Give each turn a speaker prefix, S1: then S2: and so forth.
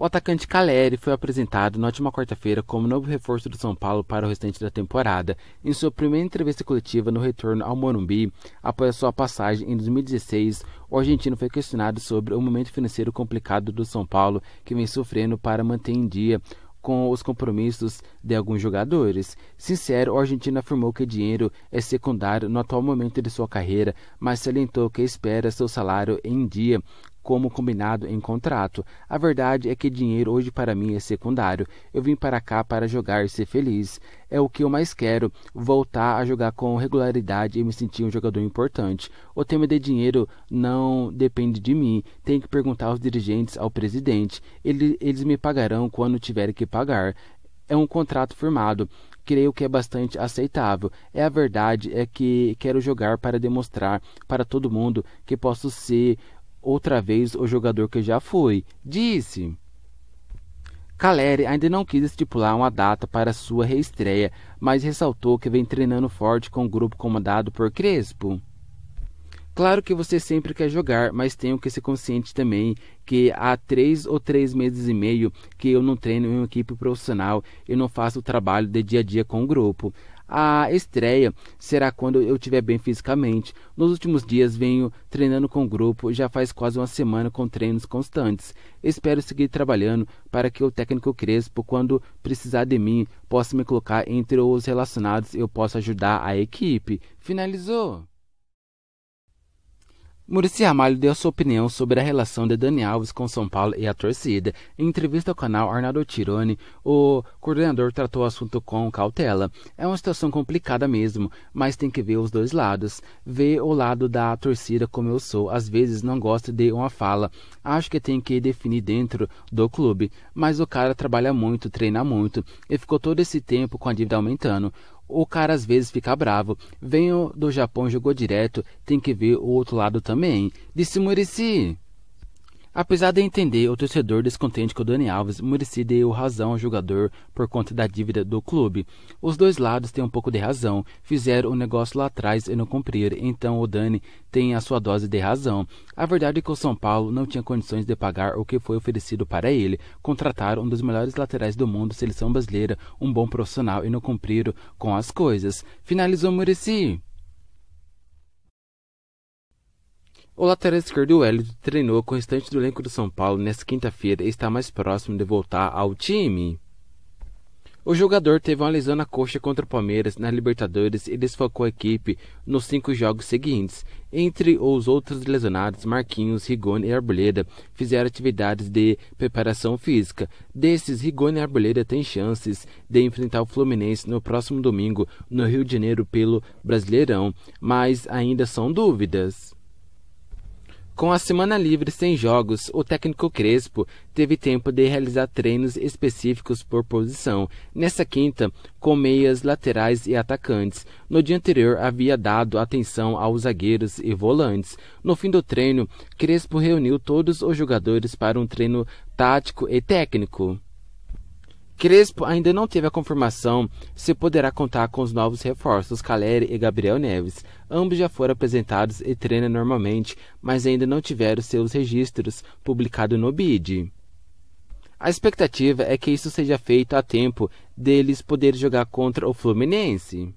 S1: O atacante Caleri foi apresentado na última quarta-feira como novo reforço do São Paulo para o restante da temporada, em sua primeira entrevista coletiva no retorno ao Morumbi. Após sua passagem em 2016, o argentino foi questionado sobre o momento financeiro complicado do São Paulo que vem sofrendo para manter em dia com os compromissos de alguns jogadores. Sincero, o argentino afirmou que dinheiro é secundário no atual momento de sua carreira, mas salientou que espera seu salário em dia como combinado em contrato. A verdade é que dinheiro hoje para mim é secundário. Eu vim para cá para jogar e ser feliz. É o que eu mais quero, voltar a jogar com regularidade e me sentir um jogador importante. O tema de dinheiro não depende de mim. Tenho que perguntar aos dirigentes, ao presidente. Eles, eles me pagarão quando tiverem que pagar. É um contrato firmado creio que é bastante aceitável. É a verdade é que quero jogar para demonstrar para todo mundo que posso ser outra vez o jogador que já foi, disse. Caleri ainda não quis estipular uma data para sua reestreia, mas ressaltou que vem treinando forte com o grupo comandado por Crespo. Claro que você sempre quer jogar, mas tenho que ser consciente também que há três ou três meses e meio que eu não treino em uma equipe profissional e não faço o trabalho de dia a dia com o grupo. A estreia será quando eu estiver bem fisicamente. Nos últimos dias venho treinando com o grupo, já faz quase uma semana com treinos constantes. Espero seguir trabalhando para que o técnico Crespo, quando precisar de mim, possa me colocar entre os relacionados e eu possa ajudar a equipe. Finalizou! Murici Ramalho deu sua opinião sobre a relação de Dani Alves com São Paulo e a torcida. Em entrevista ao canal Arnaldo Tironi, o coordenador tratou o assunto com cautela. É uma situação complicada mesmo, mas tem que ver os dois lados. Ver o lado da torcida como eu sou, às vezes não gosto de uma fala. Acho que tem que definir dentro do clube, mas o cara trabalha muito, treina muito e ficou todo esse tempo com a dívida aumentando o cara às vezes fica bravo. Venho do Japão, jogou direto, tem que ver o outro lado também. Disse Murici. Apesar de entender o torcedor descontente que o Dani Alves Murici deu razão ao jogador por conta da dívida do clube, os dois lados têm um pouco de razão, fizeram o um negócio lá atrás e não cumpriram, então o Dani tem a sua dose de razão. A verdade é que o São Paulo não tinha condições de pagar o que foi oferecido para ele, contrataram um dos melhores laterais do mundo, seleção brasileira, um bom profissional e não cumpriram com as coisas. Finalizou Murici. O lateral esquerdo Wellington treinou com o restante do elenco do São Paulo nesta quinta-feira e está mais próximo de voltar ao time. O jogador teve uma lesão na coxa contra o Palmeiras na Libertadores e desfocou a equipe nos cinco jogos seguintes. Entre os outros lesionados, Marquinhos, Rigoni e Arboleda fizeram atividades de preparação física. Desses, Rigoni e Arboleda têm chances de enfrentar o Fluminense no próximo domingo no Rio de Janeiro pelo Brasileirão, mas ainda são dúvidas. Com a semana livre sem jogos, o técnico Crespo teve tempo de realizar treinos específicos por posição. Nessa quinta, com meias laterais e atacantes. No dia anterior, havia dado atenção aos zagueiros e volantes. No fim do treino, Crespo reuniu todos os jogadores para um treino tático e técnico. Crespo ainda não teve a confirmação se poderá contar com os novos reforços Caleri e Gabriel Neves. Ambos já foram apresentados e treinam normalmente, mas ainda não tiveram seus registros publicados no BID. A expectativa é que isso seja feito a tempo deles poderem jogar contra o Fluminense.